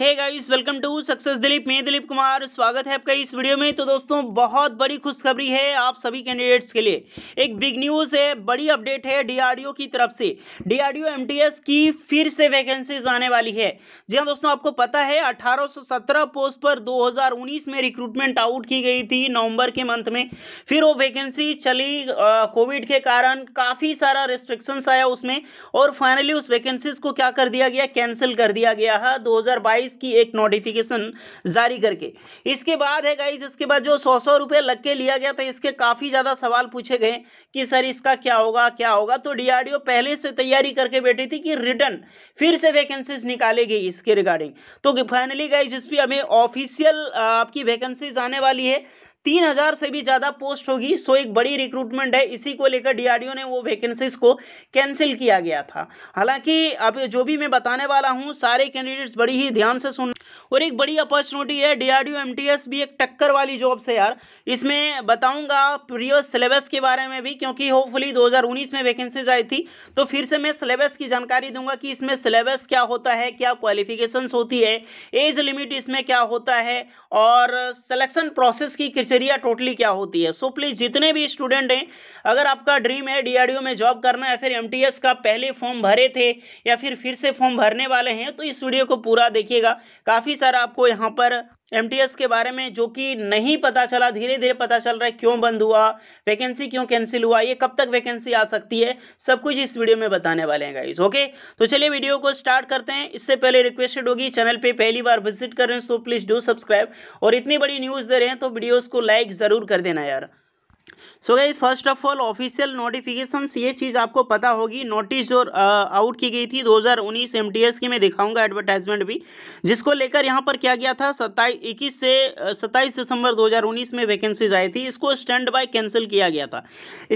hey guys welcome to success Dilip मैं दिलीप कुमार स्वागत है आपका इस वीडियो में तो दोस्तों बहुत बड़ी खुशखबरी है आप सभी कैंडिडेट्स के लिए एक बिग न्यूज़ है बड़ी अपडेट है डीआरडीओ की तरफ से डीआरडीओ एमटीएस की फिर से वैकेंसीज आने वाली है जी हाँ दोस्तों आपको पता है अठारह पोस्ट पर दो में रिक्रूटमेंट आउट की गई थी नवम्बर के मंथ में फिर वो वैकेंसी चली कोविड के कारण काफ़ी सारा रिस्ट्रिक्शंस आया उसमें और फाइनली उस वैकेंसीज को क्या कर दिया गया कैंसिल कर दिया गया है दो गाइस की एक नोटिफिकेशन जारी करके इसके बाद है गाइस इसके बाद जो सौ सौ रुपये लग के लिया गया था इसके काफ़ी ज़्यादा सवाल पूछे गए कि सर इसका क्या होगा क्या होगा तो डी पहले से तैयारी करके बैठी थी कि रिटर्न फिर से वैकेंसीज निकालेगी इसके रिगार्डिंग तो फाइनली गाइज इस पर हमें ऑफिशियल आपकी वैकेंसीज आने वाली है तीन हजार से भी ज्यादा पोस्ट होगी सो एक बड़ी रिक्रूटमेंट है इसी को लेकर डीआरडीओ ने वो वैकेंसीज को कैंसिल किया गया था हालांकि अब जो भी मैं बताने वाला हूँ सारे कैंडिडेट्स बड़ी ही ध्यान से सुन और एक बड़ी अपॉर्चुनिटी है डीआरडीओ एमटीएस भी एक टक्कर वाली जॉब से यार इसमें बताऊंगा प्रीवियस सिलेबस के बारे में भी क्योंकि होपफुली 2019 में वैकेंसीज आई थी तो फिर से मैं सिलेबस की जानकारी दूंगा कि इसमें सिलेबस क्या होता है क्या क्वालिफिकेशंस होती है एज लिमिट इसमें क्या होता है और सिलेक्शन प्रोसेस की क्राइटेरिया टोटली क्या होती है सो प्लीज़ जितने भी स्टूडेंट हैं अगर आपका ड्रीम है डीआरडीओ में जॉब करना या फिर एमटीएस का पहले फॉर्म भरे थे या फिर फिर से फॉर्म भरने वाले हैं तो इस वीडियो को पूरा देखिएगा काफ़ी सारा आपको यहाँ पर एमटीएस के बारे में जो कि नहीं पता चला धीरे धीरे पता चल रहा है क्यों बंद हुआ वैकेंसी क्यों कैंसिल हुआ ये कब तक वैकेंसी आ सकती है सब कुछ इस वीडियो में बताने वाले हैं गाइस ओके तो चलिए वीडियो को स्टार्ट करते हैं इससे पहले रिक्वेस्टेड होगी चैनल पे पहली बार विजिट कर रहे हैं सो प्लीज़ डू सब्सक्राइब और इतनी बड़ी न्यूज़ दे रहे हैं तो वीडियोज़ को लाइक ज़रूर कर देना यार सो गई first of all official notification ये चीज़ आपको पता होगी नोटिस जो आउट की गई थी 2019 एस की मैं दिखाऊंगा एडवर्टाइजमेंट भी जिसको लेकर यहाँ पर क्या गया था सत्ताईस इक्कीस से सत्ताईस दिसंबर 2019 में वैकेंसीज आई थी इसको स्टैंड बाय कैंसिल किया गया था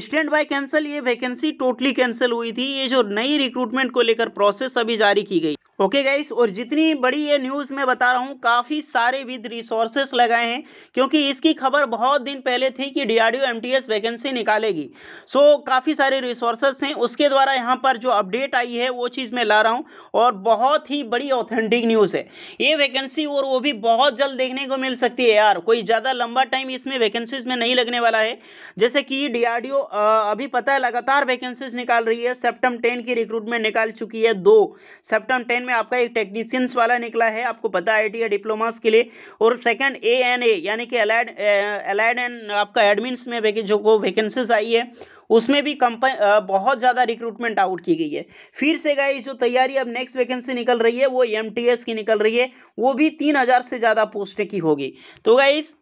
स्टैंड बाय कैंसिल ये वैकेंसी टोटली कैंसिल हुई थी ये जो नई रिक्रूटमेंट को लेकर प्रोसेस अभी जारी की गई ओके गाइस और जितनी बड़ी ये न्यूज़ मैं बता रहा हूँ काफ़ी सारे विद रिसोर्सेस लगाए हैं क्योंकि इसकी खबर बहुत दिन पहले थी कि डीआरडीओ एमटीएस वैकेंसी निकालेगी सो काफ़ी सारे रिसोर्सेस हैं उसके द्वारा यहाँ पर जो अपडेट आई है वो चीज़ मैं ला रहा हूँ और बहुत ही बड़ी ऑथेंटिक न्यूज़ है ये वैकेंसी और वो भी बहुत जल्द देखने को मिल सकती है यार कोई ज़्यादा लंबा टाइम इसमें वैकेंसीज में नहीं लगने वाला है जैसे कि डी अभी पता है लगातार वैकेंसीज निकाल रही है सेप्टम टेन की रिक्रूटमेंट निकाल चुकी है दो सेप्टम टेन में आपका एक टेक्नीशियंस वाला निकला है आपको पता है आई टी डिप्लोमास के लिए और सेकंड ए एन ए यानी कि अलाइड अलाइड एंड आपका एडमिन्स में जो को वैकेंसीज आई है उसमें भी कंपनी बहुत ज़्यादा रिक्रूटमेंट आउट की गई है फिर से गए जो तैयारी अब नेक्स्ट वैकेंसी निकल रही है वो एम की निकल रही है वो भी तीन हज़ार से ज़्यादा पोस्टें की होगी तो गाइज़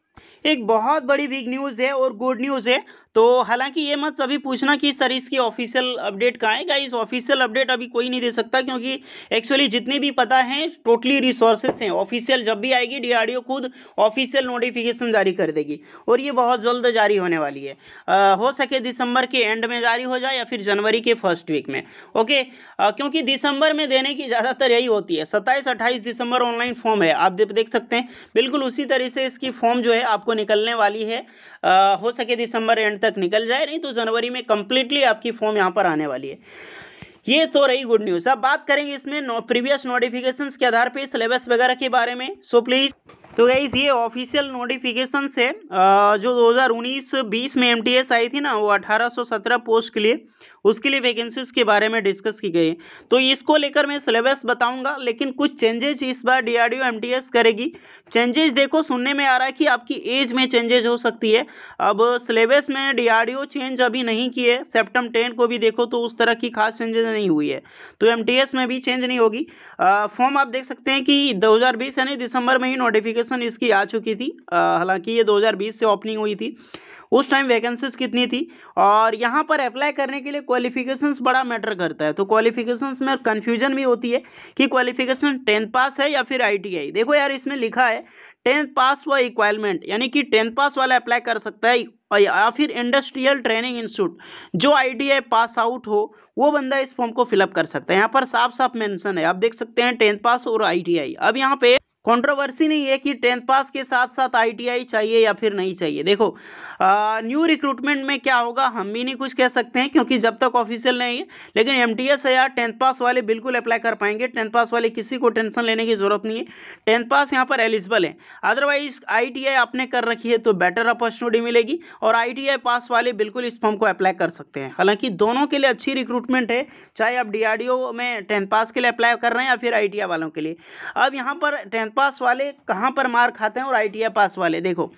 एक बहुत बड़ी बिग न्यूज़ है और गुड न्यूज़ है तो हालांकि ये मत सभी पूछना कि सर इसकी ऑफिशियल अपडेट कहाँ है इस ऑफिशियल अपडेट अभी कोई नहीं दे सकता क्योंकि एक्चुअली जितने भी पता हैं टोटली रिसोर्सेस हैं ऑफिशियल जब भी आएगी डीआरडीओ खुद ऑफिशियल नोटिफिकेशन जारी कर देगी और ये बहुत जल्द जारी होने वाली है आ, हो सके दिसंबर के एंड में जारी हो जाए या फिर जनवरी के फर्स्ट वीक में ओके आ, क्योंकि दिसंबर में देने की ज़्यादातर यही होती है सत्ताईस अट्ठाईस दिसंबर ऑनलाइन फॉर्म है आप देख सकते हैं बिल्कुल उसी तरह से इसकी फॉर्म जो है आपको निकलने वाली है हो सके दिसंबर एंड तक तक निकल जाए नहीं तो जनवरी में कंप्लीटली आपकी फॉर्म यहाँ पर आने वाली है ये तो रही गुड न्यूज़ अब बात करेंगे इसमें प्रीवियस नोटिफिकेशंस के आधार पे सिलेबस वगैरह के बारे में सो प्लीज़ तो गाइज ये ऑफिशियल नोटिफिकेशन से जो 2019-20 में एमटीएस आई थी ना वो 1817 पोस्ट के लिए उसके लिए वैकेंसीज के बारे में डिस्कस की गई तो इसको लेकर मैं सिलेबस बताऊंगा लेकिन कुछ चेंजेज इस बार डीआरडीओ एमटीएस करेगी चेंजेस देखो सुनने में आ रहा है कि आपकी एज में चेंजेज हो सकती है अब सिलेबस में डी चेंज अभी नहीं किए सेप्टम टेन को भी देखो तो उस तरह की खास चेंजेज नहीं हुई है तो एम में भी चेंज नहीं होगी फॉर्म आप देख सकते हैं कि दो यानी दिसंबर में ही नोटिफिकेशन नोटिफिकेशन इसकी आ चुकी थी हालांकि ये 2020 से ओपनिंग हुई थी उस टाइम वैकेंसीज कितनी थी और यहाँ पर अप्लाई करने के लिए क्वालिफिकेशंस बड़ा मैटर करता है तो क्वालिफिकेशंस में कन्फ्यूजन भी होती है कि क्वालिफिकेशन टेंथ पास है या फिर आई देखो यार इसमें लिखा है टेंथ पास व इक्वालमेंट यानी कि टेंथ पास वाला अप्लाई कर सकता है और या फिर इंडस्ट्रियल ट्रेनिंग इंस्टीट्यूट जो आई पास आउट हो वो बंदा इस फॉर्म को फिलअप कर सकता है यहाँ पर साफ साफ मेंशन है आप देख सकते हैं टेंथ पास और आईटीआई अब यहाँ पे कंट्रोवर्सी नहीं है कि टेंथ पास के साथ साथ आईटीआई चाहिए या फिर नहीं चाहिए देखो न्यू रिक्रूटमेंट में क्या होगा हम भी नहीं कुछ कह सकते हैं क्योंकि जब तक ऑफिशियल नहीं है लेकिन एम टी एस या टेंथ पास वाले बिल्कुल अप्लाई कर पाएंगे टेंथ पास वाले किसी को टेंशन लेने की जरूरत नहीं है टेंथ पास यहाँ पर एलिजिबल है अदरवाइज आई आपने कर रखी है तो बेटर अपॉर्चुनिटी मिलेगी और आई पास वाले बिल्कुल इस फॉर्म को अप्लाई कर सकते हैं हालांकि दोनों के लिए अच्छी रिक्रूटमेंट है चाहे आप डी में टेंथ पास के लिए अप्लाई कर रहे हैं या फिर आई वालों के लिए अब यहाँ पर टेंथ पास वाले कहाँ पर मार खाते हैं और आई पास वाले देखो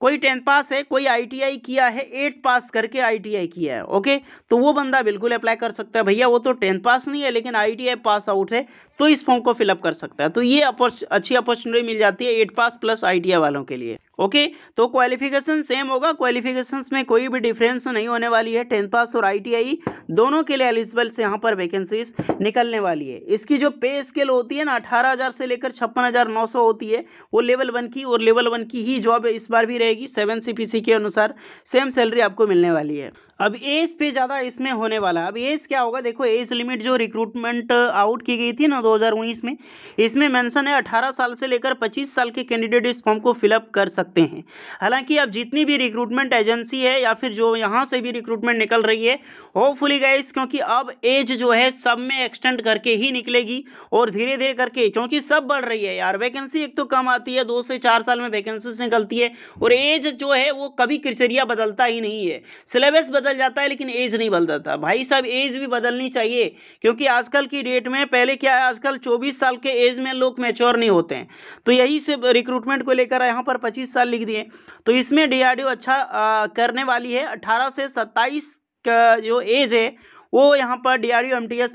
कोई टेंथ पास है कोई आईटीआई किया है एट पास करके आईटीआई किया है ओके तो वो बंदा बिल्कुल अप्लाई कर सकता है भैया वो तो टेंथ पास नहीं है लेकिन आईटीआई पास आउट है तो इस फॉर्म को फिलअप कर सकता है तो ये अच्छी अपॉर्चुनिटी मिल जाती है एट पास प्लस आई वालों के लिए ओके तो क्वालिफिकेशन सेम होगा क्वालिफिकेशन में कोई भी डिफरेंस नहीं होने वाली है टेंथ पास और आई दोनों के लिए एलिजिबल से यहाँ पर वैकेंसीज निकलने वाली है इसकी जो पे स्केल होती है ना अठारह हज़ार से लेकर छप्पन हज़ार नौ सौ होती है वो लेवल वन की और लेवल वन की ही जॉब इस बार भी रहेगी सेवन सी के अनुसार सेम सैलरी आपको मिलने वाली है अब एज पे ज़्यादा इसमें होने वाला है अब एज क्या होगा देखो एज लिमिट जो रिक्रूटमेंट आउट uh, की गई थी ना 2019 में इसमें मेंशन है 18 साल से लेकर 25 साल के कैंडिडेट इस फॉर्म को फिलअप कर सकते हैं हालांकि अब जितनी भी रिक्रूटमेंट एजेंसी है या फिर जो यहाँ से भी रिक्रूटमेंट निकल रही है होपफुली गाइस क्योंकि अब एज जो है सब में एक्सटेंड करके ही निकलेगी और धीरे धीरे करके क्योंकि सब बढ़ रही है यार वैकेंसी एक तो कम आती है दो से चार साल में वैकेंसी निकलती है और एज जो है वो कभी क्रिचरिया बदलता ही नहीं है सिलेबस बदल बदल जाता है लेकिन एज नहीं बदलता भाई साहब एज भी बदलनी चाहिए क्योंकि आजकल की डेट में पहले क्या है आजकल 24 साल के एज में लोग मैच्योर नहीं होते हैं तो यही से रिक्रूटमेंट को लेकर यहाँ पर 25 साल लिख दिए तो इसमें डी अच्छा आ, करने वाली है अठारह से सत्ताईस का जो एज है वो यहाँ पर डी आर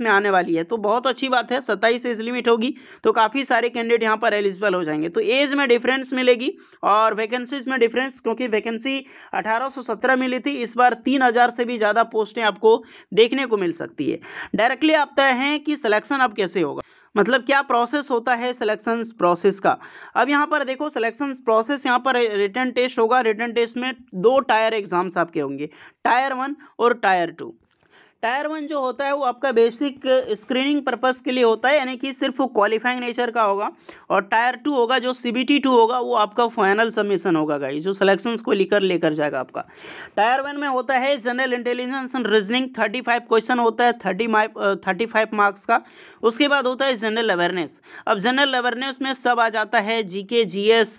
में आने वाली है तो बहुत अच्छी बात है सत्ताईस एज लिमिट होगी तो काफ़ी सारे कैंडिडेट यहाँ पर एलिजिबल हो जाएंगे तो एज में डिफरेंस मिलेगी और वैकेंसीज में डिफरेंस क्योंकि वैकेंसी 1817 मिली थी इस बार 3000 से भी ज़्यादा पोस्टें आपको देखने को मिल सकती है डायरेक्टली आप तय हैं कि सलेक्शन अब कैसे होगा मतलब क्या प्रोसेस होता है सिलेक्शन प्रोसेस का अब यहाँ पर देखो सिलेक्शन प्रोसेस यहाँ पर रिटर्न टेस्ट होगा रिटर्न टेस्ट में दो टायर एग्जाम्स आपके होंगे टायर वन और टायर टू टायर वन जो होता है वो आपका बेसिक स्क्रीनिंग पर्पस के लिए होता है यानी कि सिर्फ क्वालिफाइंग नेचर का होगा और टायर टू होगा जो सी बी टी टू होगा वो आपका फाइनल सबमिशन होगा गाइस जो सिलेक्शंस को लेकर लेकर जाएगा आपका टायर वन में होता है general intelligence and reasoning thirty five question होता है thirty five thirty five marks का उसके बाद होता है जनरल अवेयरनेस अब जनरल अवेयरनेस में सब आ जाता है जी के जी एस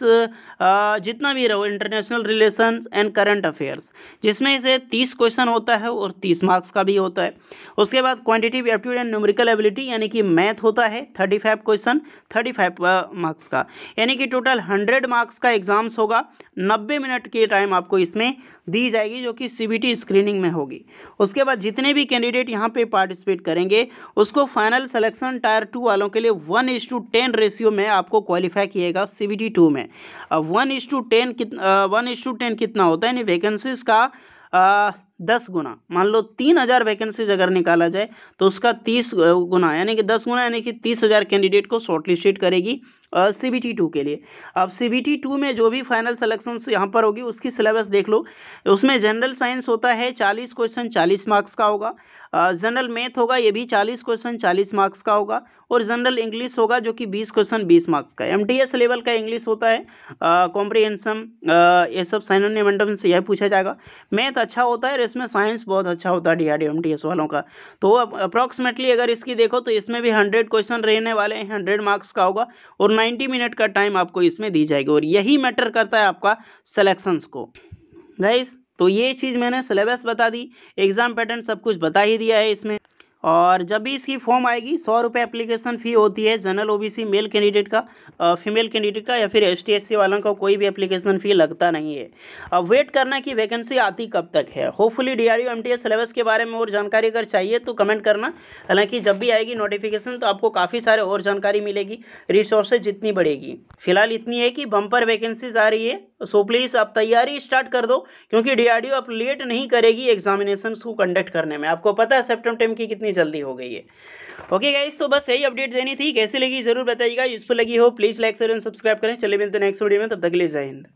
जितना भी रहो international relation and current affairs जिसमें से तीस क्वेश्चन होता है और तीस मार्क्स का भी होता होता है उसके बाद quantitative aptitude and numerical ability यानी कि मैथ होता है thirty five question thirty five marks का यानी कि टोटल हंड्रेड मार्क्स का एग्जाम्स होगा नब्बे मिनट की टाइम आपको इसमें दी जाएगी जो कि सी स्क्रीनिंग में होगी उसके बाद जितने भी कैंडिडेट यहाँ पर पार्टिसिपेट करेंगे उसको फाइनल सेलेक्शन टायर टू वालों के लिए one is to ten ratio में आपको क्वालिफाई किएगा सी बी टी टू में वन इज टू टेन कितना वन इज टू टेन कितना होता है यानी वैकेंसीज का दस गुना मान लो तीन हज़ार वैकेंसीज अगर निकाला जाए तो उसका तीस गुना यानी कि दस गुना यानी कि तीस हज़ार कैंडिडेट को शॉर्टलिस्टेड करेगी सी बी टी टू के लिए अब सी बी टी टू में जो भी फाइनल सेलेक्शन यहाँ पर होगी उसकी सिलेबस देख लो उसमें जनरल साइंस होता है चालीस क्वेश्चन चालीस मार्क्स का होगा जनरल मैथ होगा ये भी चालीस क्वेश्चन चालीस मार्क्स का होगा और जनरल इंग्लिश होगा जो कि बीस क्वेश्चन बीस मार्क्स का एम लेवल का इंग्लिश होता है कॉम्प्रीहेंसम ये सब साइनोनिमेंटम से यह पूछा जाएगा मैथ अच्छा होता है और इसमें साइंस बहुत अच्छा होता है डी आर वालों का तो अप्रॉक्सीमेटली अगर इसकी देखो तो इसमें भी हंड्रेड क्वेश्चन रहने वाले हैं हंड्रेड मार्क्स का होगा और नाइन्टी मिनट का टाइम आपको इसमें दी जाएगी और यही मैटर करता है आपका सेलेक्शंस को गाइस तो ये चीज़ मैंने सिलेबस बता दी एग्ज़ाम पैटर्न सब कुछ बता ही दिया है इसमें और जब भी इसकी फॉर्म आएगी सौ रुपये एप्लीकेशन फ़ी होती है जनरल ओबीसी मेल कैंडिडेट का फीमेल कैंडिडेट का या फिर एस टी वालों का कोई भी एप्लीकेशन फ़ी लगता नहीं है अब वेट करना कि वैकेंसी आती कब तक है होपफुली डी आर सिलेबस के बारे में और जानकारी अगर चाहिए तो कमेंट करना हालांकि जब भी आएगी नोटिफिकेशन तो आपको काफ़ी सारे और जानकारी मिलेगी रिसोर्सेज जितनी बढ़ेगी फिलहाल इतनी है कि बम्पर वैकेंसीज आ रही है सो प्लीज़ आप तैयारी स्टार्ट कर दो क्योंकि डी आप लेट नहीं करेगी एग्जामिनेशन को कंडक्ट करने में आपको पता है सेप्टेम्बर की कितनी कितनी जल्दी हो गई है ओके गाइज तो बस यही अपडेट देनी थी कैसी लगी जरूर बताइएगा यूजफुल लगी हो please like share and subscribe करें चले मिलते नेक्स्ट वीडियो में तब तक ले जय हिंद